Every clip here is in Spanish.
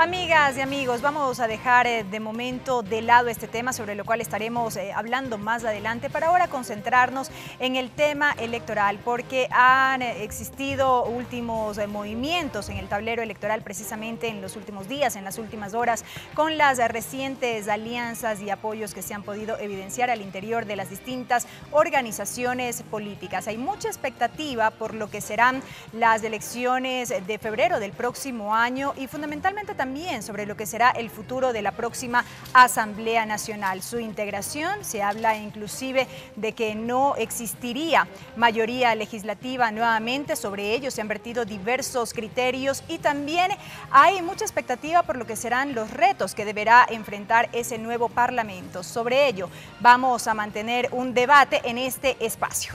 Amigas y amigos, vamos a dejar eh, de momento de lado este tema sobre lo cual estaremos eh, hablando más adelante para ahora concentrarnos en el tema electoral porque han eh, existido últimos movimientos en el tablero electoral precisamente en los últimos días, en las últimas horas, con las recientes alianzas y apoyos que se han podido evidenciar al interior de las distintas organizaciones políticas. Hay mucha expectativa por lo que serán las elecciones de febrero del próximo año y fundamentalmente también también sobre lo que será el futuro de la próxima Asamblea Nacional. Su integración, se habla inclusive de que no existiría mayoría legislativa nuevamente, sobre ello se han vertido diversos criterios y también hay mucha expectativa por lo que serán los retos que deberá enfrentar ese nuevo Parlamento. Sobre ello vamos a mantener un debate en este espacio.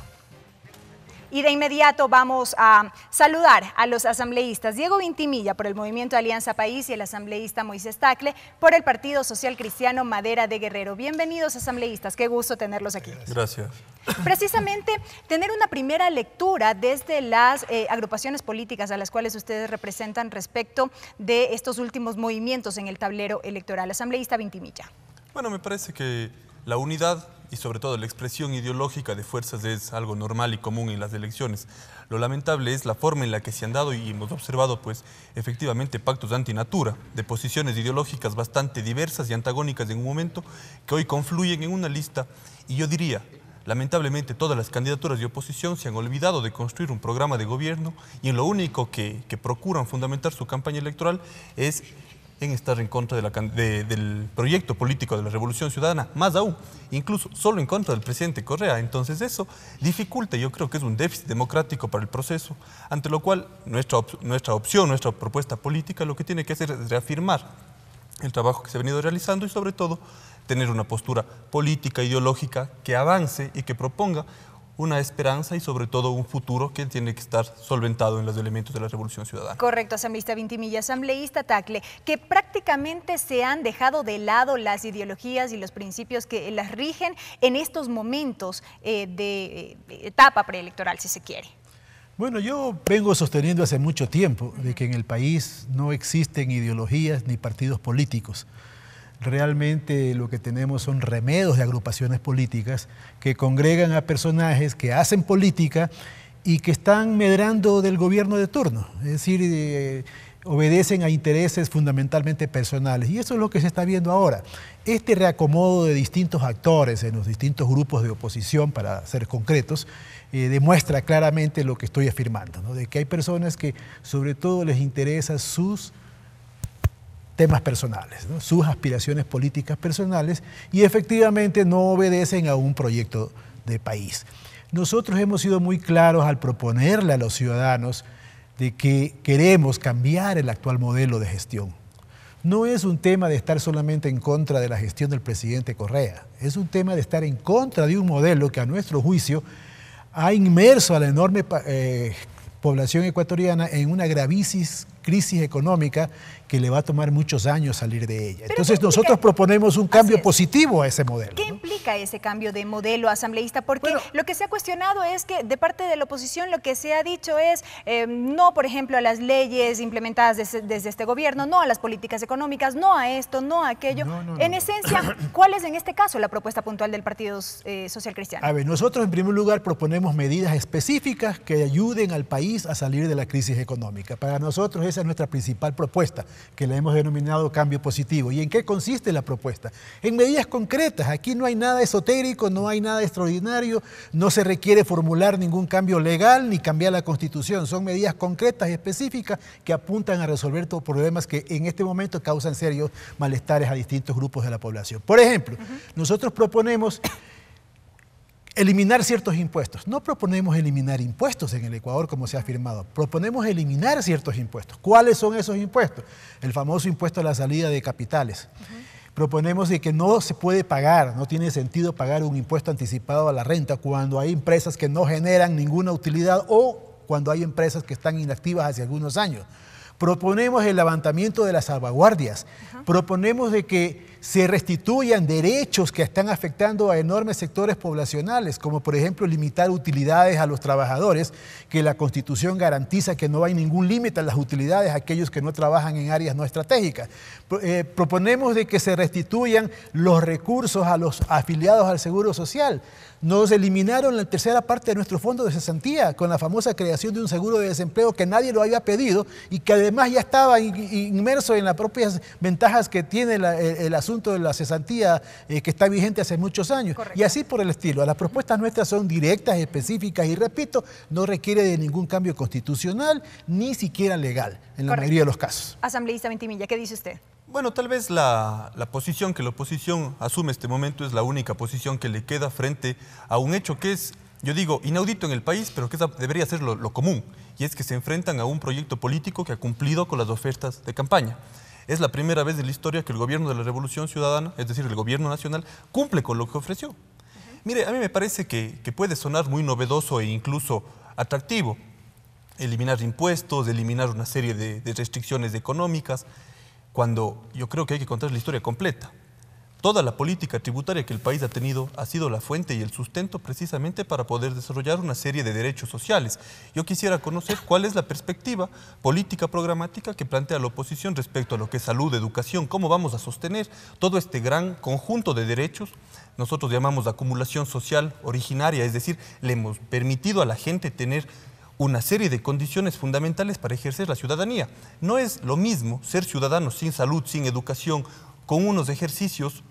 Y de inmediato vamos a saludar a los asambleístas Diego Vintimilla por el Movimiento Alianza País y el asambleísta Moisés Tacle por el Partido Social Cristiano Madera de Guerrero. Bienvenidos asambleístas, qué gusto tenerlos aquí. Gracias. Precisamente tener una primera lectura desde las eh, agrupaciones políticas a las cuales ustedes representan respecto de estos últimos movimientos en el tablero electoral. Asambleísta Vintimilla. Bueno, me parece que la unidad y sobre todo la expresión ideológica de fuerzas es algo normal y común en las elecciones. Lo lamentable es la forma en la que se han dado y hemos observado pues efectivamente pactos de antinatura, de posiciones ideológicas bastante diversas y antagónicas en un momento que hoy confluyen en una lista y yo diría Lamentablemente todas las candidaturas de oposición se han olvidado de construir un programa de gobierno y lo único que, que procuran fundamentar su campaña electoral es estar en contra del proyecto político de la Revolución Ciudadana, más aún, incluso solo en contra del presidente Correa. Entonces eso dificulta, yo creo que es un déficit democrático para el proceso, ante lo cual nuestra, nuestra opción, nuestra propuesta política lo que tiene que hacer es reafirmar el trabajo que se ha venido realizando y sobre todo tener una postura política, ideológica que avance y que proponga una esperanza y sobre todo un futuro que tiene que estar solventado en los elementos de la Revolución Ciudadana. Correcto, asambleísta Vintimilla, asambleísta Tacle, que prácticamente se han dejado de lado las ideologías y los principios que las rigen en estos momentos eh, de eh, etapa preelectoral, si se quiere. Bueno, yo vengo sosteniendo hace mucho tiempo de que en el país no existen ideologías ni partidos políticos realmente lo que tenemos son remedos de agrupaciones políticas que congregan a personajes que hacen política y que están medrando del gobierno de turno, es decir, eh, obedecen a intereses fundamentalmente personales. Y eso es lo que se está viendo ahora. Este reacomodo de distintos actores en los distintos grupos de oposición, para ser concretos, eh, demuestra claramente lo que estoy afirmando, de que hay personas que sobre todo les interesan sus temas personales, sus aspiraciones políticas personales y efectivamente no obedecen a un proyecto de país. Nosotros hemos sido muy claros al proponerle a los ciudadanos de que queremos cambiar el actual modelo de gestión. No es un tema de estar solamente en contra de la gestión del presidente Correa, es un tema de estar en contra de un modelo que a nuestro juicio ha inmerso a la enorme eh, población ecuatoriana en una gravísima crisis económica que le va a tomar muchos años salir de ella. Entonces nosotros proponemos un cambio positivo a ese modelo. ¿Qué implica ese cambio de modelo asambleísta? Porque lo que se ha cuestionado es que de parte de la oposición lo que se ha dicho es em, no, por ejemplo, a las leyes implementadas desde, este gobierno, no a las políticas económicas, no a esto, no a aquello. en esencia, ¿cuál es en este caso la propuesta puntual del Partido eh, Social Cristiano? A ver, nosotros en primer lugar proponemos medidas específicas que ayuden al país a salir de la crisis económica. Para nosotros es esa es nuestra principal propuesta, que la hemos denominado cambio positivo. ¿Y en qué consiste la propuesta? En medidas concretas. Aquí no hay nada esotérico, no hay nada extraordinario, no se requiere formular ningún cambio legal ni cambiar la constitución. Son medidas concretas y específicas que apuntan a resolver todos problemas que en este momento causan serios malestares a distintos grupos de la población. Por ejemplo, nosotros proponemos eliminar ciertos impuestos. No proponemos eliminar impuestos en el Ecuador, como se ha afirmado. Proponemos eliminar ciertos impuestos. ¿Cuáles son esos impuestos? El famoso impuesto a la salida de capitales. Proponemos de que no se puede pagar, no tiene sentido pagar un impuesto anticipado a la renta cuando hay empresas que no generan ninguna utilidad o cuando hay empresas que están inactivas hace algunos años. Proponemos el levantamiento de las salvaguardias. Proponemos de que se restituyan derechos que están afectando a enormes sectores poblacionales, como por ejemplo limitar utilidades a los trabajadores, que la Constitución garantiza que no hay ningún límite a las utilidades a aquellos que no trabajan en áreas no estratégicas. Eh, proponemos de que se restituyan los recursos a los afiliados al Seguro Social. Nos eliminaron la tercera parte de nuestro fondo de cesantía con la famosa creación de un seguro de desempleo que nadie lo había pedido y que además ya estaba inmerso en las propias ventajas que tiene el asunto asunto de la cesantía eh, que está vigente hace muchos años. Y así por el estilo. Las propuestas nuestras son directas, específicas y, repito, no requiere de ningún cambio constitucional ni siquiera legal en la mayoría de los casos. Asambleísta Ventimilla, ¿qué dice usted? Bueno, tal vez la, posición que la oposición asume este momento es la única posición que le queda frente a un hecho que es, yo digo, inaudito en el país, pero que debería ser lo, lo común, y es que se enfrentan a un proyecto político que ha cumplido con las ofertas de campaña. Es la primera vez en la historia que el gobierno de la Revolución Ciudadana, es decir, el gobierno nacional, cumple con lo que ofreció. Mire, a mí me parece que, puede sonar muy novedoso e incluso atractivo eliminar impuestos, eliminar una serie de restricciones económicas, cuando yo creo que hay que contar la historia completa. Toda la política tributaria que el país ha tenido ha sido la fuente y el sustento precisamente para poder desarrollar una serie de derechos sociales. Yo quisiera conocer cuál es la perspectiva política programática que plantea la oposición respecto a lo que es salud, educación, cómo vamos a sostener todo este gran conjunto de derechos nosotros llamamos acumulación social originaria, es decir, le hemos permitido a la gente tener una serie de condiciones fundamentales para ejercer la ciudadanía. No es lo mismo ser ciudadano sin salud, sin educación, con unos ejercicios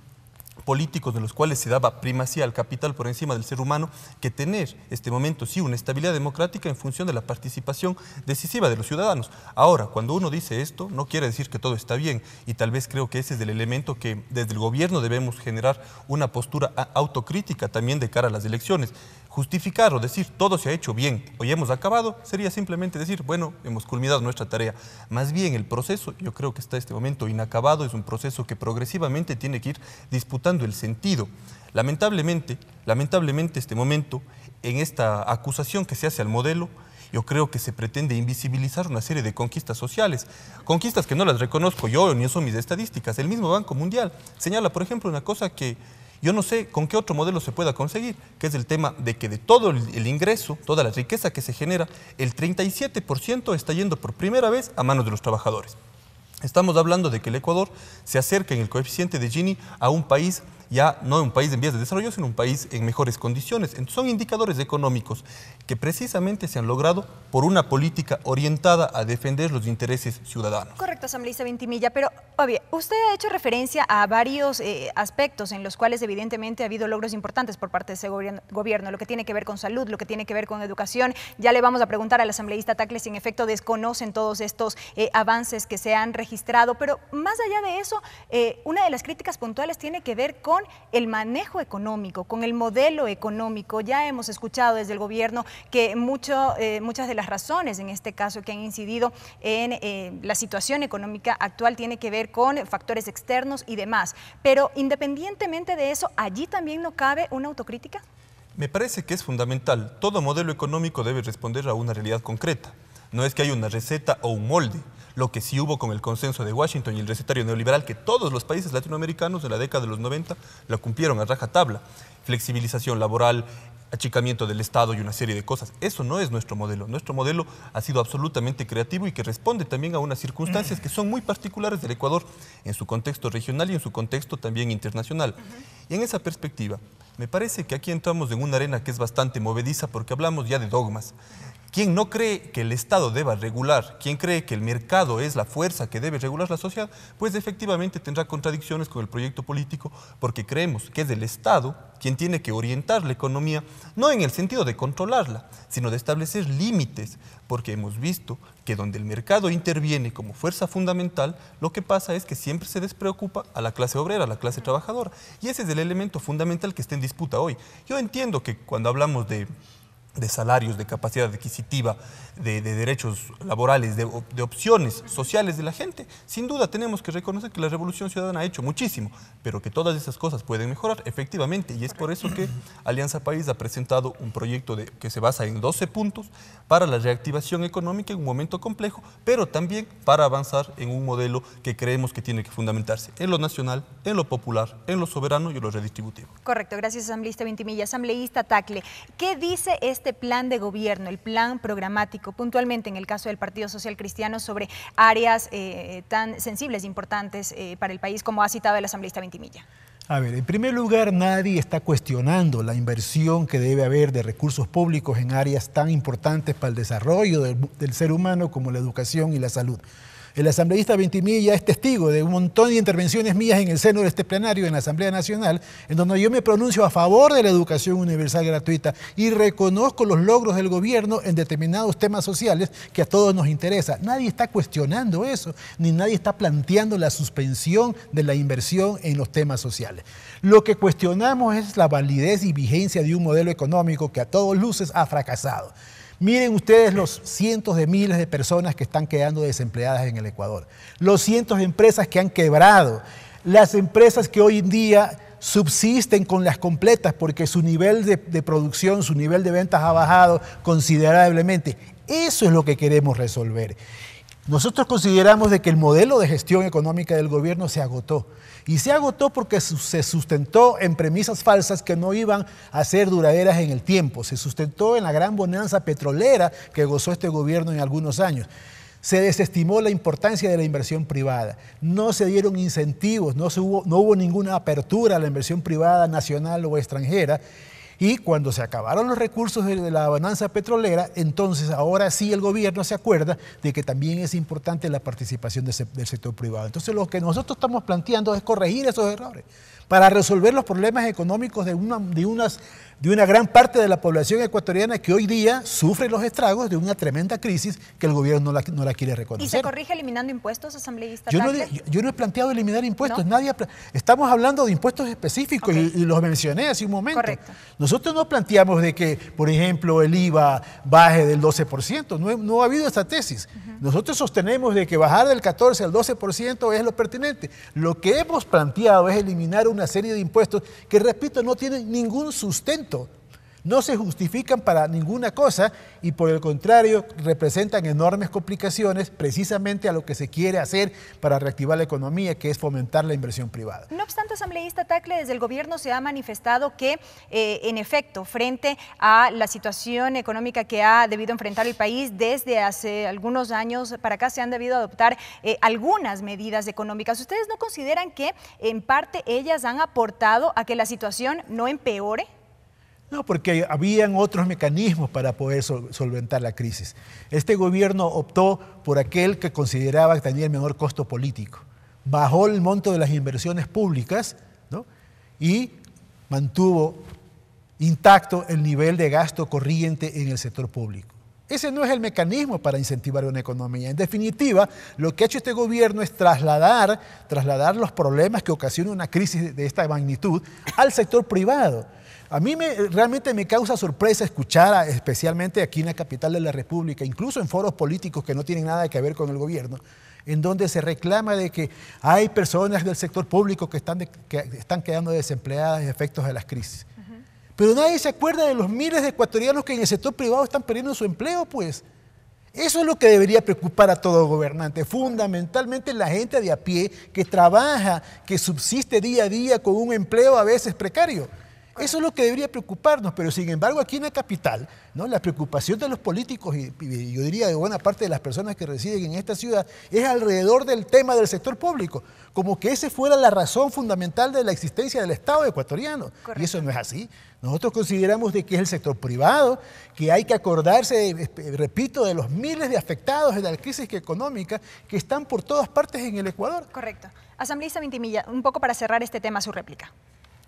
políticos de los cuales se daba primacía al capital por encima del ser humano, que tener este momento sí una estabilidad democrática en función de la participación decisiva de los ciudadanos. Ahora, cuando uno dice esto, no quiere decir que todo está bien y tal vez creo que ese es el elemento que desde el gobierno debemos generar una postura autocrítica también de cara a las elecciones. Justificar o decir todo se ha hecho bien o hemos acabado sería simplemente decir, bueno, hemos culminado nuestra tarea. Más bien el proceso, yo creo que está este momento inacabado, es un proceso que progresivamente tiene que ir disputando el sentido. Lamentablemente, lamentablemente este momento, en esta acusación que se hace al modelo, yo creo que se pretende invisibilizar una serie de conquistas sociales, conquistas que no las reconozco yo ni son mis estadísticas. El mismo Banco Mundial señala, por ejemplo, una cosa que yo no sé con qué otro modelo se pueda conseguir, que es el tema de que de todo el ingreso, toda la riqueza que se genera, el 37% está yendo por primera vez a manos de los trabajadores. Estamos hablando de que el Ecuador se acerca en el coeficiente de Gini a un país ya no un país en vías de desarrollo, sino un país en mejores condiciones. Entonces, son indicadores económicos que precisamente se han logrado por una política orientada a defender los intereses ciudadanos. Correcto, asambleísta Ventimilla, pero obvio, usted ha hecho referencia a varios eh, aspectos en los cuales evidentemente ha habido logros importantes por parte de ese gobierno, lo que tiene que ver con salud, lo que tiene que ver con educación. Ya le vamos a preguntar al asambleísta Tacle si en efecto desconocen todos estos eh, avances que se han registrado, pero más allá de eso, eh, una de las críticas puntuales tiene que ver con el manejo económico, con el modelo económico. Ya hemos escuchado desde el gobierno que eh, muchas de las razones en este caso que han incidido en eh, la situación económica actual tiene que ver con factores externos y demás. Pero independientemente de eso, ¿allí también no cabe una autocrítica? Me parece que es fundamental. Todo modelo económico debe responder a una realidad concreta. No es que haya una receta o un molde lo que sí hubo con el consenso de Washington y el recetario neoliberal, que todos los países latinoamericanos en la década de los 90 lo cumplieron a rajatabla. Flexibilización laboral, achicamiento del Estado y una serie de cosas. Eso no es nuestro modelo. Nuestro modelo ha sido absolutamente creativo y que responde también a unas circunstancias que son muy particulares del Ecuador en su contexto regional y en su contexto también internacional. Y en esa perspectiva, me parece que aquí entramos en una arena que es bastante movediza porque hablamos ya de dogmas. Quien no cree que el Estado deba regular, quien cree que el mercado es la fuerza que debe regular la sociedad, pues efectivamente tendrá contradicciones con el proyecto político porque creemos que es el Estado quien tiene que orientar la economía, no en el sentido de controlarla, sino de establecer límites, porque hemos visto que donde el mercado interviene como fuerza fundamental, lo que pasa es que siempre se despreocupa a la clase obrera, a la clase trabajadora, y ese es el elemento fundamental que está en disputa hoy. Yo entiendo que cuando hablamos de de salarios, de capacidad adquisitiva, de, derechos laborales, de, opciones sociales de la gente. Sin duda tenemos que reconocer que la Revolución Ciudadana ha hecho muchísimo, pero que todas esas cosas pueden mejorar efectivamente. Y es por eso que Alianza País ha presentado un proyecto de, que se basa en 12 puntos para la reactivación económica en un momento complejo, pero también para avanzar en un modelo que creemos que tiene que fundamentarse en lo nacional, en lo popular, en lo soberano y en lo redistributivo. Correcto, gracias asambleísta Ventimilla. Asambleísta Tacle, ¿qué dice este este plan de gobierno, el plan programático, puntualmente en el caso del Partido Social Cristiano, sobre áreas eh, tan sensibles e importantes eh, para el país, como ha citado el asambleísta Ventimilla? A ver, en primer lugar, nadie está cuestionando la inversión que debe haber de recursos públicos en áreas tan importantes para el desarrollo del ser humano como la educación y la salud. El asambleísta Ventimilla es testigo de un montón de intervenciones mías en el seno de este plenario, en la Asamblea Nacional, en donde yo me pronuncio a favor de la educación universal gratuita y reconozco los logros del gobierno en determinados temas sociales que a todos nos interesa. Nadie está cuestionando eso, ni nadie está planteando la suspensión de la inversión en los temas sociales. Lo que cuestionamos es la validez y vigencia de un modelo económico que a todos luces ha fracasado. Miren ustedes los cientos de miles de personas que están quedando desempleadas en el Ecuador, los cientos de empresas que han quebrado, las empresas que hoy en día subsisten con las completas porque su nivel de, producción, su nivel de ventas ha bajado considerablemente. Eso es lo que queremos resolver. Nosotros consideramos de que el modelo de gestión económica del gobierno se agotó. Y se agotó porque se sustentó en premisas falsas que no iban a ser duraderas en el tiempo. Se sustentó en la gran bonanza petrolera que gozó este gobierno en algunos años. Se desestimó la importancia de la inversión privada. No se dieron incentivos, no, hubo, no hubo ninguna apertura a la inversión privada nacional o extranjera. Y cuando se acabaron los recursos de la bonanza petrolera, entonces ahora sí el gobierno se acuerda de que también es importante la participación del sector privado. Entonces lo que nosotros estamos planteando es corregir esos errores para resolver los problemas económicos de, una, de unas de una gran parte de la población ecuatoriana que hoy día sufre los estragos de una tremenda crisis que el gobierno no la, quiere reconocer. ¿Y se corrige eliminando impuestos, asambleísta? Yo no, he planteado eliminar impuestos. Nadie estamos hablando de impuestos específicos y, los mencioné hace un momento. Nosotros no planteamos de que, por ejemplo, el IVA baje del 12%. No, ha habido esta tesis. Nosotros sostenemos de que bajar del 14 al 12% es lo pertinente. Lo que hemos planteado es eliminar una serie de impuestos que, repito, no tienen ningún sustento no se justifican para ninguna cosa y por el contrario representan enormes complicaciones precisamente a lo que se quiere hacer para reactivar la economía, que es fomentar la inversión privada. No obstante, asambleísta Tacle, desde el gobierno se ha manifestado que, eh, en efecto, frente a la situación económica que ha debido enfrentar el país desde hace algunos años para acá, se han debido adoptar eh, algunas medidas económicas. ¿Ustedes no consideran que, en parte, ellas han aportado a que la situación no empeore? No, porque habían otros mecanismos para poder solventar la crisis. Este gobierno optó por aquel que consideraba que tenía el menor costo político. Bajó el monto de las inversiones públicas y mantuvo intacto el nivel de gasto corriente en el sector público. Ese no es el mecanismo para incentivar una economía. En definitiva, lo que ha hecho este gobierno es trasladar, trasladar los problemas que ocasiona una crisis de esta magnitud al sector privado a mí me, realmente me causa sorpresa escuchar, especialmente aquí en la capital de la República, incluso en foros políticos que no tienen nada que ver con el gobierno, en donde se reclama de que hay personas del sector público que están, que están quedando desempleadas en efectos de las crisis. Pero nadie se acuerda de los miles de ecuatorianos que en el sector privado están perdiendo su empleo, pues. Eso es lo que debería preocupar a todo gobernante, fundamentalmente la gente de a pie que trabaja, que subsiste día a día con un empleo a veces precario. Eso es lo que debería preocuparnos, pero sin embargo aquí en la capital, ¿no? la preocupación de los políticos y, yo diría de buena parte de las personas que residen en esta ciudad es alrededor del tema del sector público, como que esa fuera la razón fundamental de la existencia del Estado ecuatoriano. Y eso no es así. Nosotros consideramos de que es el sector privado, que hay que acordarse, eh, repito, de los miles de afectados de la crisis económica que están por todas partes en el Ecuador. Correcto. Asambleísta Mintimilla, un poco para cerrar este tema, su réplica.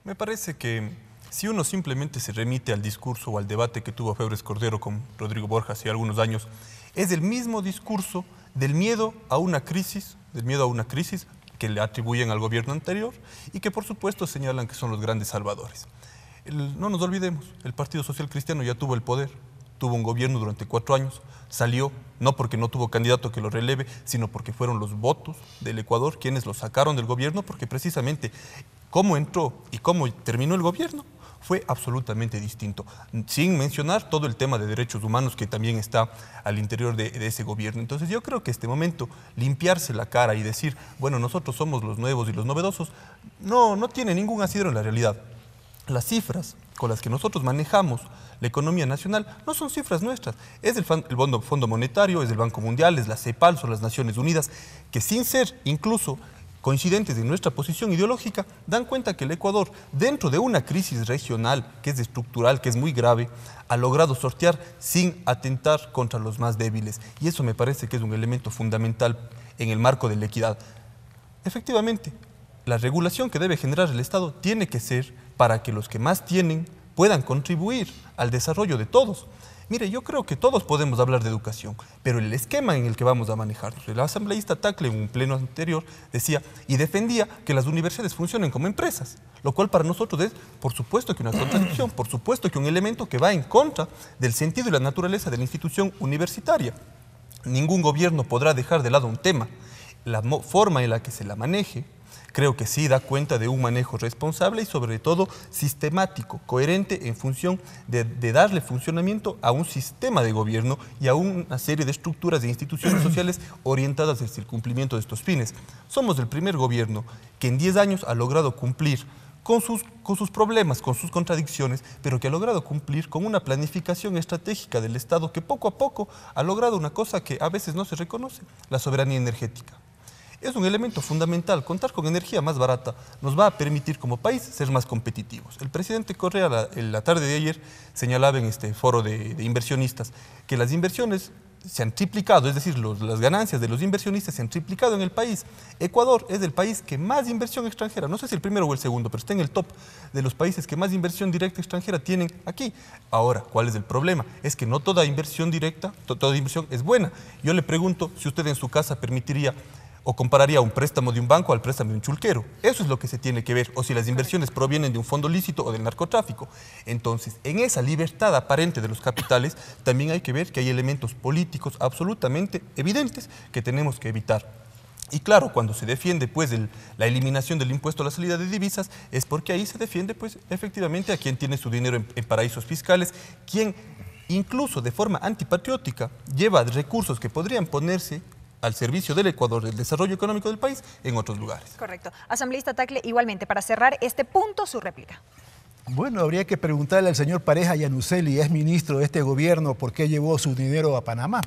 Me parece que si uno simplemente se remite al discurso o al debate que tuvo Febres Cordero con Rodrigo Borja hace algunos años, es el mismo discurso del miedo a una crisis, del miedo a una crisis que le atribuyen al gobierno anterior y que por supuesto señalan que son los grandes salvadores. no nos olvidemos, el Partido Social Cristiano ya tuvo el poder, tuvo un gobierno durante cuatro años, salió no porque no tuvo candidato que lo releve, sino porque fueron los votos del Ecuador quienes lo sacaron del gobierno, porque precisamente cómo entró y cómo terminó el gobierno fue absolutamente distinto, sin mencionar todo el tema de derechos humanos que también está al interior de, ese gobierno. Entonces yo creo que este momento, limpiarse la cara y decir, bueno, nosotros somos los nuevos y los novedosos, no, no tiene ningún asidero en la realidad. Las cifras con las que nosotros manejamos la economía nacional no son cifras nuestras. Es el, Fondo Monetario, es el Banco Mundial, es la CEPAL, son las Naciones Unidas, que sin ser incluso coincidentes en nuestra posición ideológica, dan cuenta que el Ecuador, dentro de una crisis regional que es estructural, que es muy grave, ha logrado sortear sin atentar contra los más débiles. Y eso me parece que es un elemento fundamental en el marco de la equidad. Efectivamente, la regulación que debe generar el Estado tiene que ser para que los que más tienen puedan contribuir al desarrollo de todos. Mire, yo creo que todos podemos hablar de educación, pero el esquema en el que vamos a manejarnos. El asambleísta Tacle en un pleno anterior decía y defendía que las universidades funcionen como empresas, lo cual para nosotros es, por supuesto, que una contradicción, por supuesto, que un elemento que va en contra del sentido y la naturaleza de la institución universitaria. Ningún gobierno podrá dejar de lado un tema. La forma en la que se la maneje, Creo que sí da cuenta de un manejo responsable y sobre todo sistemático, coherente en función de, darle funcionamiento a un sistema de gobierno y a una serie de estructuras e instituciones sociales orientadas hacia el cumplimiento de estos fines. Somos el primer gobierno que en 10 años ha logrado cumplir con sus, con sus, problemas, con sus contradicciones, pero que ha logrado cumplir con una planificación estratégica del Estado que poco a poco ha logrado una cosa que a veces no se reconoce, la soberanía energética es un elemento fundamental. Contar con energía más barata nos va a permitir como país ser más competitivos. El presidente Correa la, en la tarde de ayer señalaba en este foro de, inversionistas que las inversiones se han triplicado, es decir, las ganancias de los inversionistas se han triplicado en el país. Ecuador es el país que más inversión extranjera, no sé si el primero o el segundo, pero está en el top de los países que más inversión directa extranjera tienen aquí. Ahora, ¿cuál es el problema? Es que no toda inversión directa, toda inversión es buena. Yo le pregunto si usted en su casa permitiría o compararía un préstamo de un banco al préstamo de un chulquero. Eso es lo que se tiene que ver, o si las inversiones provienen de un fondo lícito o del narcotráfico. Entonces, en esa libertad aparente de los capitales, también hay que ver que hay elementos políticos absolutamente evidentes que tenemos que evitar. Y claro, cuando se defiende pues la eliminación del impuesto a la salida de divisas es porque ahí se defiende pues efectivamente a quien tiene su dinero en, en paraísos fiscales, quien incluso de forma antipatriótica, lleva recursos que podrían ponerse al servicio del Ecuador, del desarrollo económico del país en otros lugares. Correcto. Asambleísta Tacle, igualmente, para cerrar este punto, su réplica. Bueno, habría que preguntarle al señor Pareja Yanuseli, es ministro de este gobierno, por qué llevó su dinero a Panamá.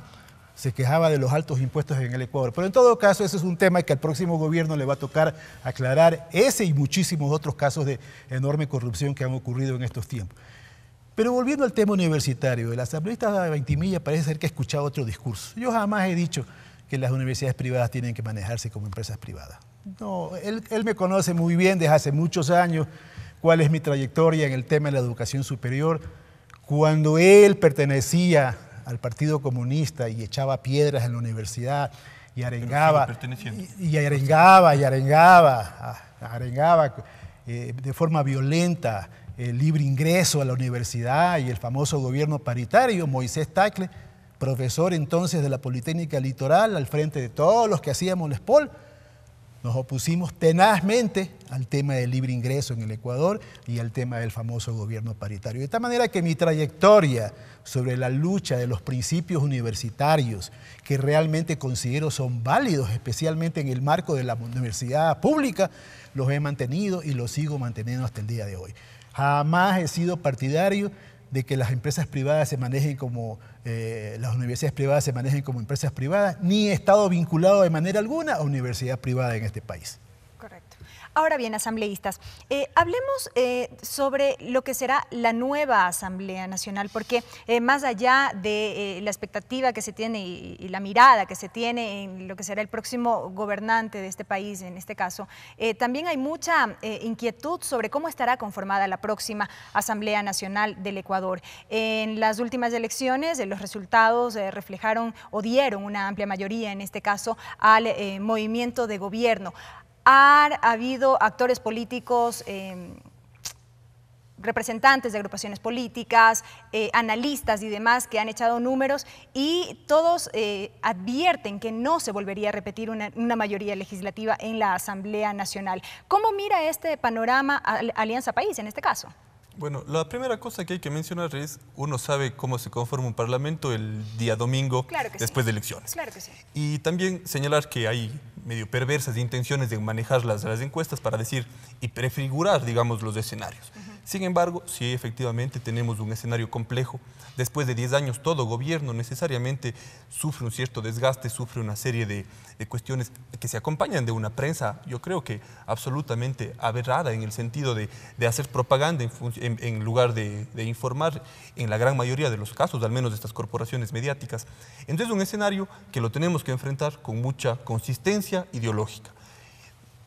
Se quejaba de los altos impuestos en el Ecuador. Pero en todo caso, ese es un tema que al próximo gobierno le va a tocar aclarar ese y muchísimos otros casos de enorme corrupción que han ocurrido en estos tiempos. Pero volviendo al tema universitario, el asambleísta de Ventimilla parece ser que ha escuchado otro discurso. Yo jamás he dicho que las universidades privadas tienen que manejarse como empresas privadas. No, él, me conoce muy bien desde hace muchos años cuál es mi trayectoria en el tema de la educación superior. Cuando él pertenecía al Partido Comunista y echaba piedras en la universidad y arengaba, y, arengaba, y arengaba, ah, arengaba eh, de forma violenta el libre ingreso a la universidad y el famoso gobierno paritario, Moisés Tacle, profesor entonces de la Politécnica Litoral, al frente de todos los que hacíamos les SPOL, nos opusimos tenazmente al tema del libre ingreso en el Ecuador y al tema del famoso gobierno paritario. De tal manera que mi trayectoria sobre la lucha de los principios universitarios, que realmente considero son válidos, especialmente en el marco de la universidad pública, los he mantenido y los sigo manteniendo hasta el día de hoy. Jamás he sido partidario de que las empresas privadas se manejen como, eh, las universidades privadas se manejen como empresas privadas, ni he estado vinculado de manera alguna a universidad privada en este país. Ahora bien, asambleístas, eh, hablemos eh, sobre lo que será la nueva Asamblea Nacional, porque eh, más allá de la expectativa que se tiene y, la mirada que se tiene en lo que será el próximo gobernante de este país, en este caso, también hay mucha inquietud sobre cómo estará conformada la próxima Asamblea Nacional del Ecuador. En las últimas elecciones, los resultados reflejaron o dieron una amplia mayoría, en este caso, al movimiento de gobierno. Ha habido actores políticos, eh, representantes de agrupaciones políticas, eh, analistas y demás que han echado números y todos eh, advierten que no se volvería a repetir una, mayoría legislativa en la Asamblea Nacional. ¿Cómo mira este panorama Alianza País en este caso? Bueno, la primera cosa que hay que mencionar es, uno sabe cómo se conforma un parlamento el día domingo después de elecciones. Y también señalar que hay medio perversas intenciones de manejar las, encuestas para decir y prefigurar, digamos, los escenarios. Sin embargo, sí efectivamente tenemos un escenario complejo. Después de 10 años, todo gobierno necesariamente sufre un cierto desgaste, sufre una serie de, cuestiones que se acompañan de una prensa, yo creo que absolutamente aberrada en el sentido de, hacer propaganda en, lugar de, de, informar en la gran mayoría de los casos, al menos de estas corporaciones mediáticas. Entonces, un escenario que lo tenemos que enfrentar con mucha consistencia ideológica.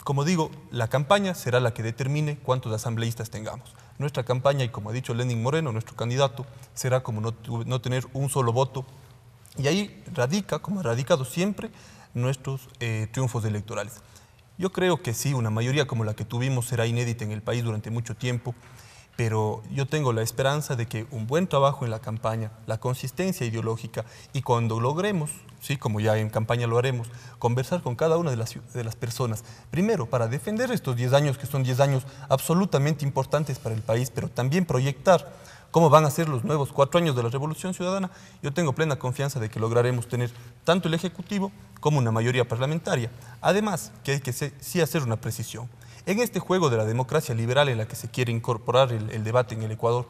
Como digo, la campaña será la que determine cuántos asambleístas tengamos. Nuestra campaña, y como ha dicho Lenin Moreno, nuestro candidato, será como no, tener un solo voto. Y ahí radica, como ha radicado siempre, nuestros eh, triunfos electorales. Yo creo que sí, una mayoría como la que tuvimos será inédita en el país durante mucho tiempo pero yo tengo la esperanza de que un buen trabajo en la campaña, la consistencia ideológica y cuando logremos, sí, como ya en campaña lo haremos, conversar con cada una de las, personas, primero para defender estos 10 años que son 10 años absolutamente importantes para el país, pero también proyectar cómo van a ser los nuevos cuatro años de la Revolución Ciudadana, yo tengo plena confianza de que lograremos tener tanto el Ejecutivo como una mayoría parlamentaria. Además, que hay que sí hacer una precisión. En este juego de la democracia liberal en la que se quiere incorporar el, debate en el Ecuador,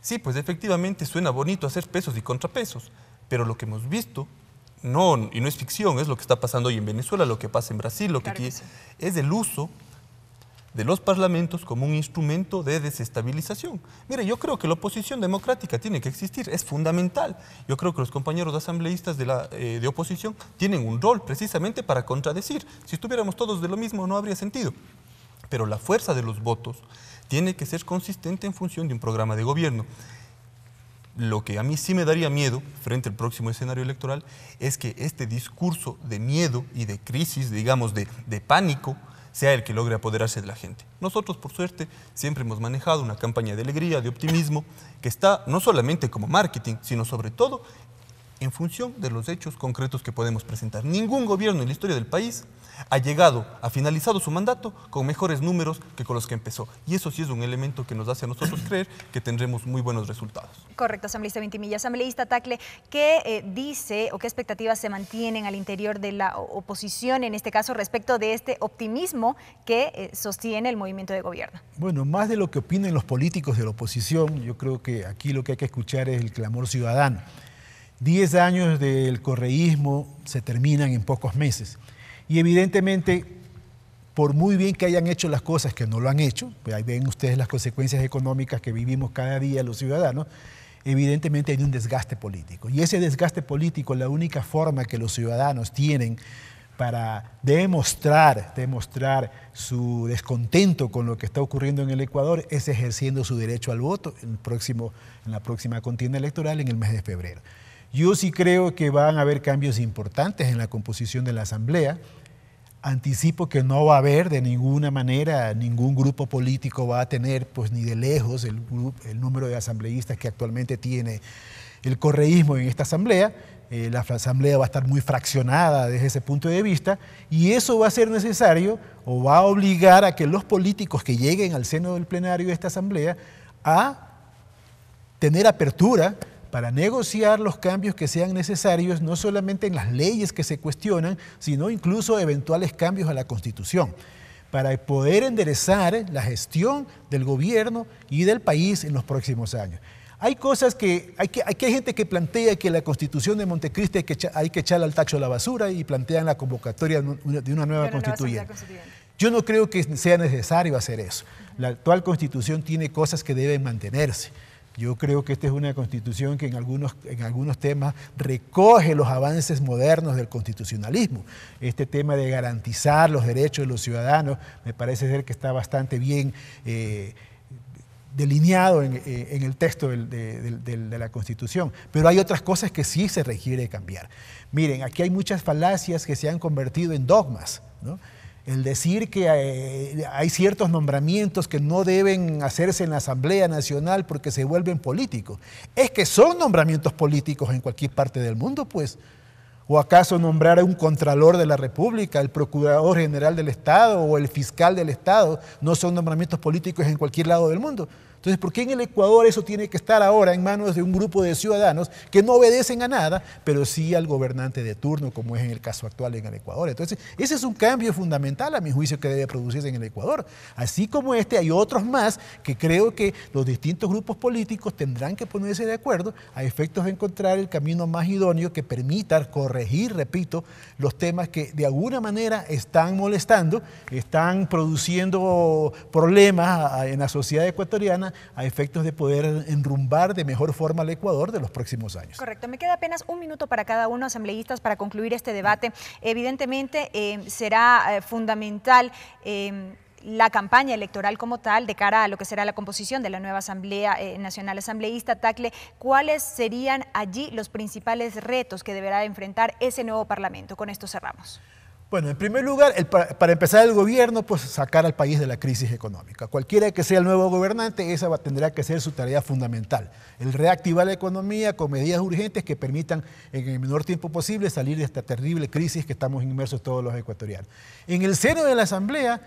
sí, pues efectivamente suena bonito hacer pesos y contrapesos, pero lo que hemos visto no, y no es ficción, es lo que está pasando hoy en Venezuela, lo que pasa en Brasil, lo que, aquí es el uso de los parlamentos como un instrumento de desestabilización. Mire, yo creo que la oposición democrática tiene que existir, es fundamental. Yo creo que los compañeros asambleístas de, la, eh, de oposición tienen un rol precisamente para contradecir. Si estuviéramos todos de lo mismo no habría sentido. Pero la fuerza de los votos tiene que ser consistente en función de un programa de gobierno. Lo que a mí sí me daría miedo frente al próximo escenario electoral es que este discurso de miedo y de crisis, digamos, de, pánico, sea el que logre apoderarse de la gente. Nosotros, por suerte, siempre hemos manejado una campaña de alegría, de optimismo, que está no solamente como marketing, sino sobre todo en función de los hechos concretos que podemos presentar. Ningún gobierno en la historia del país ha llegado, ha finalizado su mandato con mejores números que con los que empezó. Y eso sí es un elemento que nos hace a nosotros creer que tendremos muy buenos resultados. Correcto, asambleísta Ventimilla. Asambleísta Tacle, ¿qué eh, dice o qué expectativas se mantienen al interior de la oposición, en este caso respecto de este optimismo que eh, sostiene el movimiento de gobierno? Bueno, más de lo que opinen los políticos de la oposición, yo creo que aquí lo que hay que escuchar es el clamor ciudadano. Diez años del correísmo se terminan en pocos meses. Y evidentemente, por muy bien que hayan hecho las cosas que no lo han hecho, pues ahí ven ustedes las consecuencias económicas que vivimos cada día los ciudadanos, evidentemente hay un desgaste político. Y ese desgaste político, la única forma que los ciudadanos tienen para demostrar, demostrar su descontento con lo que está ocurriendo en el Ecuador es ejerciendo su derecho al voto próximo, en la próxima contienda electoral en el mes de febrero. Yo sí creo que van a haber cambios importantes en la composición de la Asamblea. Anticipo que no va a haber de ninguna manera, ningún grupo político va a tener, pues ni de lejos, el, número de asambleístas que actualmente tiene el correísmo en esta asamblea. Eh, la asamblea va a estar muy fraccionada desde ese punto de vista y eso va a ser necesario o va a obligar a que los políticos que lleguen al seno del plenario de esta asamblea a tener apertura para negociar los cambios que sean necesarios, no solamente en las leyes que se cuestionan, sino incluso eventuales cambios a la Constitución, para poder enderezar la gestión del gobierno y del país en los próximos años. Hay cosas que hay, hay, gente que plantea que la constitución de Montecristi hay que, hay echarla al tacho a la basura y plantean la convocatoria de una, nueva Constitución. Yo no creo que sea necesario hacer eso. La actual constitución tiene cosas que deben mantenerse. Yo creo que esta es una constitución que en algunos, en algunos temas recoge los avances modernos del constitucionalismo. Este tema de garantizar los derechos de los ciudadanos me parece ser que está bastante bien eh, delineado eh, en, el texto de la constitución. Pero hay otras cosas que sí se requiere cambiar. Miren, aquí hay muchas falacias que se han convertido en dogmas. ¿no? el decir que eh, hay, ciertos nombramientos que no deben hacerse en la Asamblea Nacional porque se vuelven políticos. Es que son nombramientos políticos en cualquier parte del mundo, pues. ¿O acaso nombrar a un Contralor de la República, el Procurador General del Estado o el Fiscal del Estado no son nombramientos políticos en cualquier lado del mundo? Entonces, ¿por qué en el Ecuador eso tiene que estar ahora en manos de un grupo de ciudadanos que no obedecen a nada, pero sí al gobernante de turno, como es en el caso actual en el Ecuador? Entonces, ese es un cambio fundamental, a mi juicio, que debe producirse en el Ecuador. Así como este, hay otros más que creo que los distintos grupos políticos tendrán que ponerse de acuerdo a efectos de encontrar el camino más idóneo que permita corregir, repito, los temas que de alguna manera están molestando, están produciendo problemas en la sociedad ecuatoriana a efectos de poder enrumbar de mejor forma al Ecuador de los próximos años. Correcto, me queda apenas un minuto para cada uno, asambleístas, para concluir este debate. Evidentemente eh, será eh, fundamental... Eh, la campaña electoral como tal de cara a lo que será la composición de la nueva Asamblea Nacional Asambleísta TACLE, ¿cuáles serían allí los principales retos que deberá enfrentar ese nuevo Parlamento? Con esto cerramos. Bueno, en primer lugar, para, empezar el gobierno, pues sacar al país de la crisis económica. Cualquiera que sea el nuevo gobernante, esa tendrá que ser su tarea fundamental. El reactivar la economía con medidas urgentes que permitan en el menor tiempo posible salir de esta terrible crisis que estamos inmersos todos los ecuatorianos. En el seno de la Asamblea,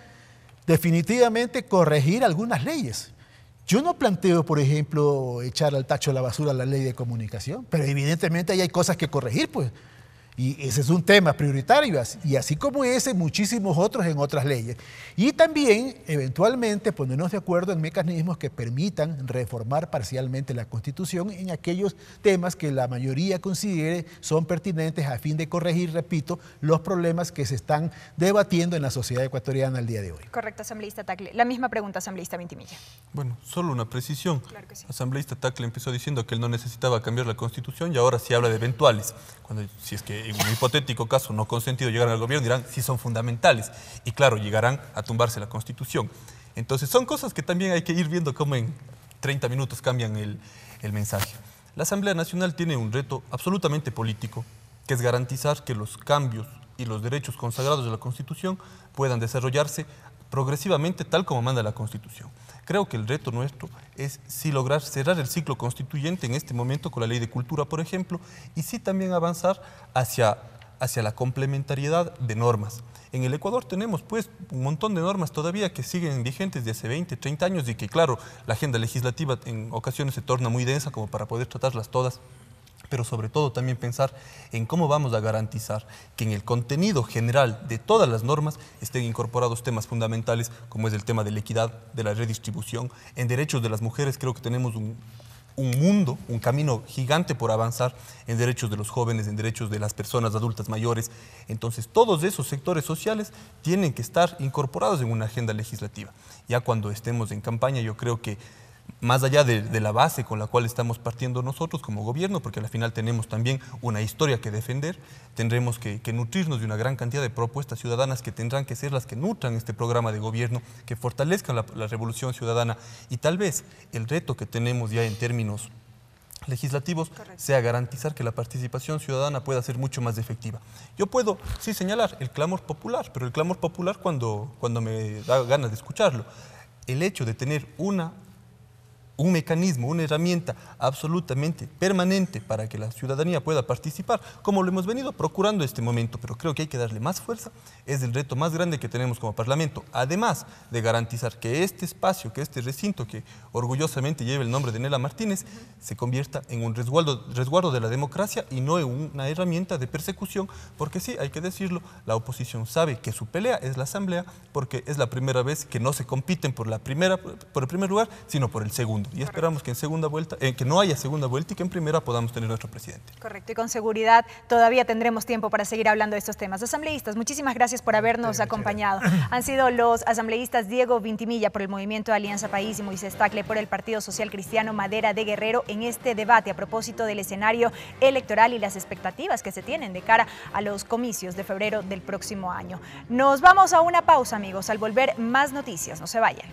definitivamente corregir algunas leyes. Yo no planteo, por ejemplo, echar al tacho la basura la ley de comunicación, pero evidentemente ahí hay cosas que corregir, pues. Y ese es un tema prioritario, y así como ese, muchísimos otros en otras leyes. Y también, eventualmente, ponernos de acuerdo en mecanismos que permitan reformar parcialmente la Constitución en aquellos temas que la mayoría considere son pertinentes a fin de corregir, repito, los problemas que se están debatiendo en la sociedad ecuatoriana al día de hoy. Correcto, asambleísta Tacle. La misma pregunta, asambleísta Ventimilla. Bueno, solo una precisión. Asambleísta Tacle empezó diciendo que él no necesitaba cambiar la Constitución y ahora se habla de eventuales, cuando si es que en eh, un hipotético caso no consentido llegarán al gobierno, dirán, si son fundamentales. Y claro, llegarán a tumbarse la Constitución. Entonces son cosas que también hay que ir viendo cómo en 30 minutos cambian el, el mensaje. La Asamblea Nacional tiene un reto absolutamente político, que es garantizar que los cambios y los derechos consagrados de la Constitución puedan desarrollarse progresivamente tal como manda la Constitución. Creo que el reto nuestro es si lograr cerrar el ciclo constituyente en este momento con la ley de cultura, por ejemplo, y si también avanzar hacia, hacia la complementariedad de normas. En el Ecuador tenemos pues un montón de normas todavía que siguen vigentes de hace 20, 30 años y que claro, la agenda legislativa en ocasiones se torna muy densa como para poder tratarlas todas pero sobre todo también pensar en cómo vamos a garantizar que en el contenido general de todas las normas estén incorporados temas fundamentales como es el tema de la equidad, de la redistribución. En derechos de las mujeres creo que tenemos un, un mundo, un camino gigante por avanzar en derechos de los jóvenes, en derechos de las personas adultas mayores. Entonces, todos esos sectores sociales tienen que estar incorporados en una agenda legislativa. Ya cuando estemos en campaña, yo creo que más allá de, la base con la cual estamos partiendo nosotros como gobierno, porque al final tenemos también una historia que defender, tendremos que, nutrirnos de una gran cantidad de propuestas ciudadanas que tendrán que ser las que nutran este programa de gobierno, que fortalezcan la, revolución ciudadana y tal vez el reto que tenemos ya en términos legislativos sea garantizar que la participación ciudadana pueda ser mucho más efectiva. Yo puedo, sí, señalar el clamor popular, pero el clamor popular cuando, cuando me da ganas de escucharlo. El hecho de tener una un mecanismo, una herramienta absolutamente permanente para que la ciudadanía pueda participar, como lo hemos venido procurando este momento, pero creo que hay que darle más fuerza, es el reto más grande que tenemos como Parlamento, además de garantizar que este espacio, que este recinto que orgullosamente lleva el nombre de Nela Martínez, se convierta en un resguardo, de la democracia y no en una herramienta de persecución, porque sí, hay que decirlo, la oposición sabe que su pelea es la Asamblea, porque es la primera vez que no se compiten por, la primera, por el primer lugar, sino por el segundo. Y esperamos que en segunda vuelta, eh, que no haya segunda vuelta y que en primera podamos tener nuestro presidente. Correcto, y con seguridad todavía tendremos tiempo para seguir hablando de estos temas. Asambleístas, muchísimas gracias por habernos acompañado. Han sido los asambleístas Diego Vintimilla por el Movimiento de Alianza País y Moisés Tacle por el Partido Social Cristiano Madera de Guerrero en este debate a propósito del escenario electoral y las expectativas que se tienen de cara a los comicios de febrero del próximo año. Nos vamos a una pausa, amigos. Al volver, más noticias. No se vayan.